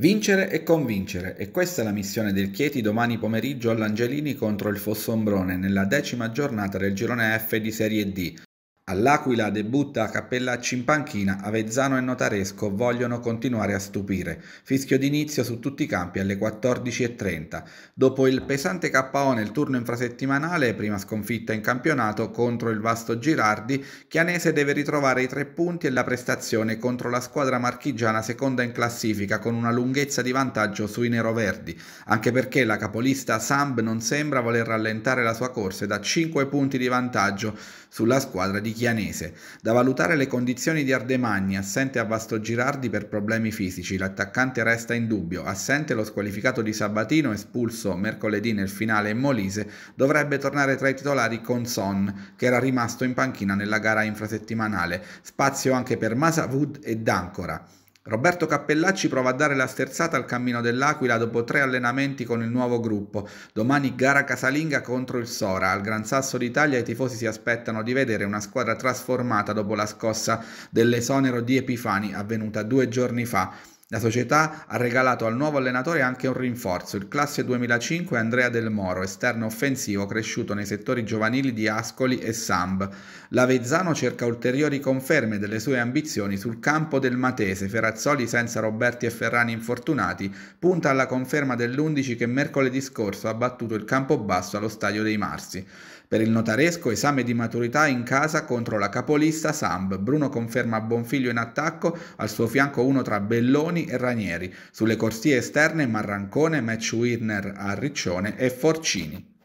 Vincere e convincere, e questa è la missione del Chieti domani pomeriggio all'Angelini contro il Fossombrone nella decima giornata del girone F di Serie D, All'Aquila debutta a Cappella Cimpanchina, Avezzano e Notaresco vogliono continuare a stupire. Fischio d'inizio su tutti i campi alle 14.30. Dopo il pesante KO nel turno infrasettimanale, prima sconfitta in campionato contro il Vasto Girardi, Chianese deve ritrovare i tre punti e la prestazione contro la squadra marchigiana seconda in classifica con una lunghezza di vantaggio sui neroverdi, anche perché la capolista Samb non sembra voler rallentare la sua corsa e da 5 punti di vantaggio sulla squadra di Chianese. Da valutare le condizioni di Ardemagni, assente a Vastogirardi per problemi fisici. L'attaccante resta in dubbio. Assente lo squalificato di Sabatino, espulso mercoledì nel finale in Molise, dovrebbe tornare tra i titolari con Son, che era rimasto in panchina nella gara infrasettimanale. Spazio anche per Masavud e D'Ancora. Roberto Cappellacci prova a dare la sterzata al cammino dell'Aquila dopo tre allenamenti con il nuovo gruppo. Domani gara casalinga contro il Sora. Al Gran Sasso d'Italia i tifosi si aspettano di vedere una squadra trasformata dopo la scossa dell'esonero di Epifani avvenuta due giorni fa. La società ha regalato al nuovo allenatore anche un rinforzo, il classe 2005 Andrea Del Moro, esterno offensivo cresciuto nei settori giovanili di Ascoli e Samb. L'Avezzano cerca ulteriori conferme delle sue ambizioni sul campo del Matese, Ferazzoli senza Roberti e Ferrani infortunati, punta alla conferma dell'11 che mercoledì scorso ha battuto il campo basso allo Stadio dei Marsi. Per il notaresco esame di maturità in casa contro la capolista Samb. Bruno conferma Bonfiglio in attacco, al suo fianco uno tra Belloni Mancini e Ranieri, sulle corsie esterne Marrancone, match winner a Riccione e Forcini.